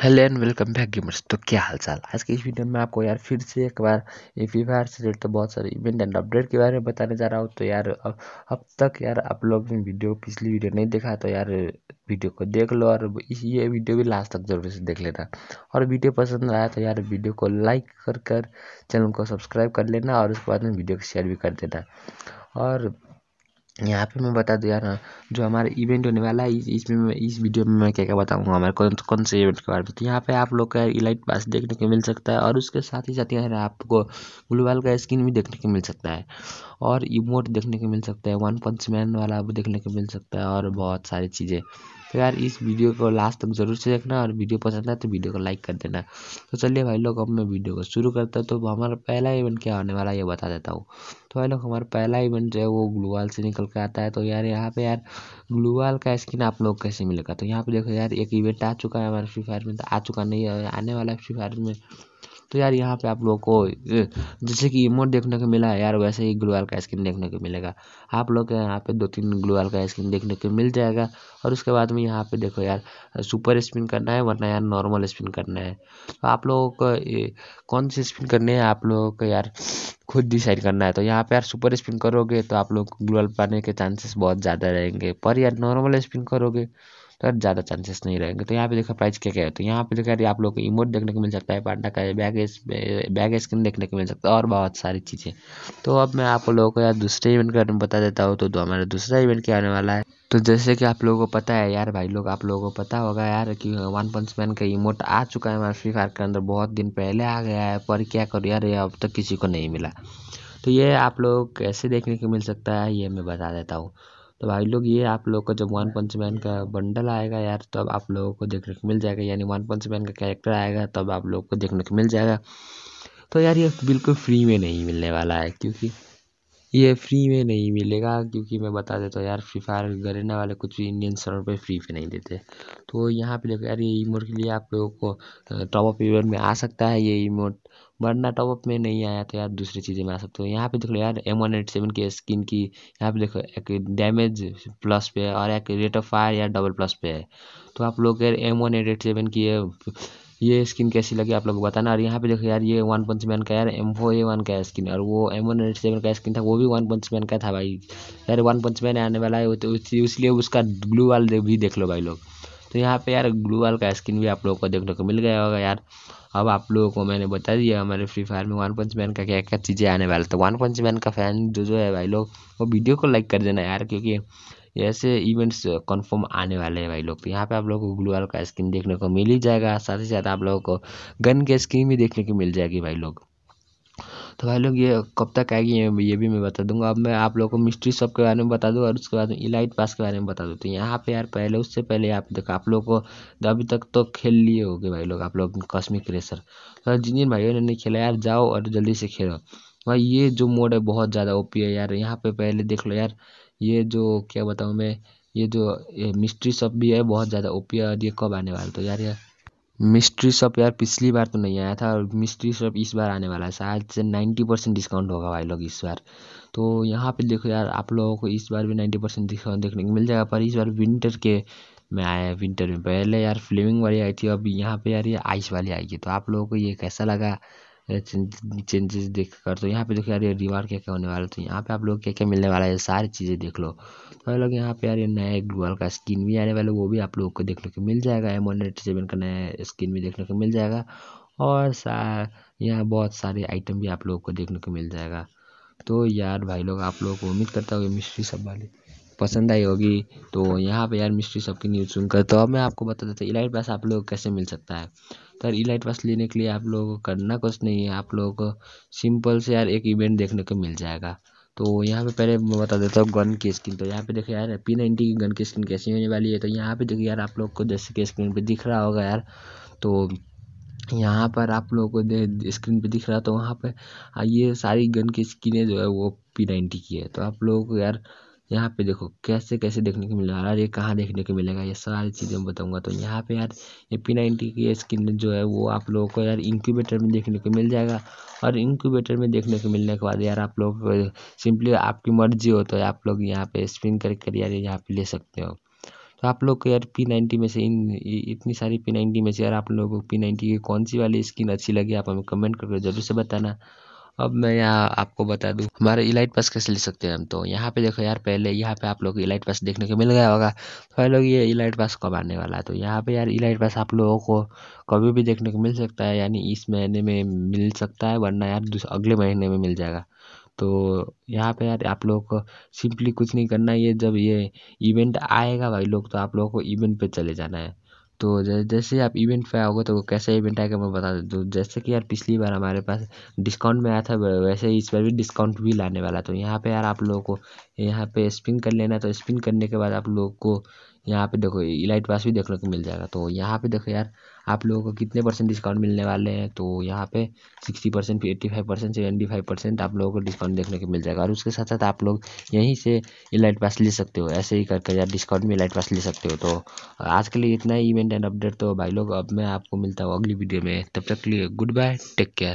hello and welcome back gamers तो क्या हालचाल आज के इस वीडियो में आपको यार फिर से एक बार ये फ्री फायर से रिलेटेड तो बहुत सारे इवेंट एंड अपडेट के बारे में बताने जा रहा हूँ तो यार अब अब तक यार आप लोग ने वीडियो पिछली वीडियो नहीं देखा तो यार वीडियो को देख लो और ये वीडियो भी लास्ट तक जरूर से देख लेना और वीडियो पसंद आया तो यार वीडियो को लाइक कर कर चैनल को सब्सक्राइब कर लेना और उसके बाद में वीडियो को शेयर भी कर देना और यहाँ पे मैं बता दूँ यार जो हमारा इवेंट होने वाला है इसमें इस वीडियो में मैं क्या क्या बताऊँगा हमारे कौन कौन से इवेंट के बारे में तो यहाँ पे आप लोग का इलाइट पास देखने को मिल सकता है और उसके साथ ही साथ यार आपको ग्लोबल का स्किन भी देखने को मिल सकता है और इमोट देखने को मिल सकता है वन पंच मैन वाला भी देखने को मिल सकता है और बहुत सारी चीज़ें तो यार इस वीडियो को लास्ट तक जरूर से देखना और वीडियो पसंद आए तो वीडियो को लाइक कर देना तो चलिए भाई लोग अब मैं वीडियो को शुरू करता हूँ तो हमारा पहला इवेंट क्या होने वाला है ये बता देता हूँ तो भाई लोग हमारा पहला इवेंट जो है वो ग्लूवाल से निकल के आता है तो यार यहाँ पे यार ग्लूवाल का स्किन आप लोग कैसे मिलेगा तो यहाँ पे देखो यार एक इवेंट आ चुका है हमारे फ्री फायर में तो आ चुका नहीं है आने वाला है फ्री फायर में तो यार यहाँ पे आप लोगों को जैसे कि इमोट देखने को मिला है यार वैसे ही ग्लोअल का स्किन देखने को मिलेगा आप लोग के यहाँ पे दो तीन ग्लोअल का स्किन देखने को मिल जाएगा और उसके बाद में यहाँ पे देखो यार सुपर स्पिन करना है वरना यार नॉर्मल स्पिन करना है तो आप लोगों को कौन सी स्पिन करनी है आप लोगों को यार खुद डिसाइड करना है तो यहाँ पे यार सुपर स्पिन करोगे तो आप लोग ग्लोअल पाने के चांसेस बहुत ज़्यादा रहेंगे पर यार नॉर्मल स्पिन करोगे तो ज़्यादा चांसेस नहीं रहेंगे तो यहाँ पे देखो प्राइस क्या क्या है तो यहाँ पे देखो आप लोग को इमोट देखने को मिल सकता है पांडा का बैग बैग स्क्रीन देखने को मिल सकता है और बहुत सारी चीज़ें तो अब मैं आप लोगों को यार दूसरे इवेंट के बारे में बता देता हूँ तो हमारा दूसरा इवेंट क्या आने वाला है तो जैसे कि आप लोगों को पता है यार भाई लोग आप लोगों को पता होगा यार कि वन पंच मैन का इमोट आ चुका है हमारे फ्री फायर के अंदर बहुत दिन पहले आ गया है पर क्या करो यार ये अब तक किसी को नहीं मिला तो ये आप लोग कैसे देखने को मिल सकता है ये मैं बता देता हूँ तो भाई लोग ये आप लोग का जब वन पंच मैन का बंडल आएगा यार तब आप लोगों को देखने को मिल जाएगा यानी वन पंच मैन का कैरेक्टर आएगा तब आप लोग को देखने को मिल जाएगा तो यार ये बिल्कुल फ्री में नहीं मिलने वाला है क्योंकि ये फ्री में नहीं मिलेगा क्योंकि मैं बता देता हूँ यार फ्री फायर गरेना वाले कुछ भी इंडियन सर्वर पे फ्री पे नहीं देते तो यहाँ पे देखो यार ये इमोट के लिए आप लोगों को टॉपअप इवेंट में आ सकता है ये इमोट वरना टॉपअप में नहीं आया तो यार दूसरी चीज़ें में आ सकते हो यहाँ पे देख लो यार एम वन एट सेवन की स्किन की यहाँ पे देखो एक डैमेज प्लस पे है और एक रेट ऑफ फायर या डबल प्लस पे है तो आप लोग यार M one eight eight seven की ये स्किन कैसी लगी आप लोग बताना और यहाँ पे देखो यार ये वन पंच मैन का यार एम वो ए वन का स्किन और वो एम वन एट सेवन का स्किन था वो भी वन पंच मैन का था भाई यार वन पंच मैन आने वाला है तो इसलिए उसका ग्लू वाल भी देख लो भाई लोग तो यहाँ पे यार ग्लू वाल का स्किन भी आप लोगों को देखने को मिल गया होगा यार अब आप लोगों को मैंने बता दिया हमारे फ्री फायर में वन पंच मैन का क्या क्या चीज़ें आने वाला तो वन पंच मैन का फैन जो जो है भाई लोग वो वीडियो को लाइक कर देना यार क्योंकि ऐसे इवेंट्स कंफर्म आने वाले हैं भाई लोग तो यहाँ पे आप लोगों को ग्लू वाल का स्किन देखने को मिल ही जाएगा साथ ही साथ आप लोगों को गन की स्किन भी देखने को मिल जाएगी भाई लोग तो भाई लोग ये कब तक आएगी ये भी मैं बता दूंगा अब मैं आप लोगों को मिस्ट्री शॉप के बारे में बता दूं और उसके बाद इलाइट पास के बारे में बता दूं तो यहाँ पे यार पहले उससे पहले आप देखो आप लोगों को तो अभी तक तो खेल लिए होगे भाई लोग आप लोग कॉस्मिक रेसर तो जिन भाइयों ने नहीं खेला यार जाओ और जल्दी से खेलो भाई ये जो मोड है बहुत ज़्यादा ओपी है यार यहाँ पे पहले देख लो यार ये जो क्या बताऊँ मैं ये जो ये मिस्ट्री शॉप भी है बहुत ज़्यादा ओपी है और ये कब आने वाला तो यार यार मिस्ट्री शॉप यार पिछली बार तो नहीं आया था और मिस्ट्री शॉप इस बार आने वाला है शायद से नाइन्टी परसेंट डिस्काउंट होगा भाई लोग इस बार तो यहाँ पे देखो यार आप लोगों को इस बार भी नाइन्टी परसेंट डिस्काउंट देखने को मिल जाएगा पर इस बार विंटर के में आया है विंटर में पहले यार फ्लेमिंग वाली आई थी अब यहाँ पे यार ये आइस वाली आएगी तो आप लोगों को ये कैसा लगा चेंजेस देख कर तो यहाँ पे देखो यार ये रिवार्ड क्या क्या होने वाला है तो यहाँ पे आप लोग क्या क्या मिलने वाला है सारी चीज़ें देख लो तो लोग यहाँ पे यार ये नया ग्लोअल का स्किन भी आने वाला वो भी आप लोगों को देखने को मिल जाएगा एम वन का नया स्किन भी देखने को मिल जाएगा और सा यहाँ बहुत सारे आइटम भी आप लोगों को देखने को मिल जाएगा तो यार भाई लोग आप लोगों को उम्मीद करता हूँ मिस्ट्री सब वाली पसंद आई होगी तो यहाँ पे यार मिस्ट्री सबकी न्यूज़ सुनकर तो अब मैं आपको बता देता हूँ इलाइट पास आप लोग कैसे मिल सकता है तो यार इलाइट पास लेने के लिए आप लोगों को करना कुछ नहीं है आप लोगों को सिंपल से यार एक इवेंट देखने को मिल जाएगा तो यहाँ पे पहले मैं बता देता हूँ गन की स्किन तो यहाँ पे देखिए यार पी नाइनटी की गन की स्किन कैसी होने वाली है तो यहाँ पे देखिए यार आप लोग को जैसे कि स्क्रीन पे दिख रहा होगा यार तो यहाँ पर आप लोगों को स्क्रीन पे दिख रहा तो वहाँ पे ये सारी गन की स्क्रीनें जो है वो पी नाइनटी की है तो आप लोगों को यार यहाँ पे देखो कैसे कैसे देखने को मिल रहा है ये कहाँ देखने को मिलेगा ये सारी चीज़ें मैं बताऊँगा तो यहाँ पे यार ये पी नाइन्टी की स्किन जो है वो आप लोगों को यार इंक्यूबेटर में देखने को मिल जाएगा और इंक्यूबेटर में देखने को मिलने के बाद यार आप लोग सिंपली आपकी मर्जी हो तो आप लोग यहाँ पे स्पिन करके यार यहाँ पे ले सकते हो तो आप लोग को यार पी नाइन्टी में से इन इतनी सारी पी नाइन्टी में से यार आप लोगों को पी नाइन्टी की कौन सी वाली स्किन अच्छी लगी आप हमें कमेंट करके जरूर से बताना अब मैं यहाँ आपको बता दूँ हमारे इलाइट पास कैसे ले सकते हैं हम तो यहाँ पे देखो यार पहले यहाँ पे आप लोग इलाइट पास देखने को मिल गया होगा तो लोग ये इलाइट पास कब आने वाला है तो यहाँ पे यार इलाइट पास आप लोगों को कभी भी देखने को मिल सकता है यानी इस महीने में मिल सकता है वरना यार अगले महीने में मिल जाएगा तो यहाँ पे यार आप लोगों को सिंपली कुछ नहीं करना है ये जब ये इवेंट आएगा भाई लोग तो आप लोगों को इवेंट पे चले जाना है तो जैसे आप इवेंट पे आओगे तो कैसे इवेंट आएगा मैं बता दूँ तो जैसे कि यार पिछली बार हमारे पास डिस्काउंट में आया था वैसे ही इस बार भी डिस्काउंट भी लाने वाला तो यहाँ पे यार आप लोगों को यहाँ पे स्पिन कर लेना तो स्पिन करने के बाद आप लोग को यहाँ पे देखो इलाइट पास भी देखने को मिल जाएगा तो यहाँ पे देखो यार आप लोगों को कितने परसेंट डिस्काउंट मिलने वाले हैं तो यहाँ पे sixty percent eighty five percent seventy five percent आप लोगों को डिस्काउंट देखने को मिल जाएगा और उसके साथ साथ आप लोग यहीं से इलाइट पास ले सकते हो ऐसे ही करके यार डिस्काउंट में इलाइट पास ले सकते हो तो आज के लिए इतना ही इवेंट एंड अपडेट तो भाई लोग अब मैं आपको मिलता हूँ अगली वीडियो में तब तक के लिए गुड बाय टेक केयर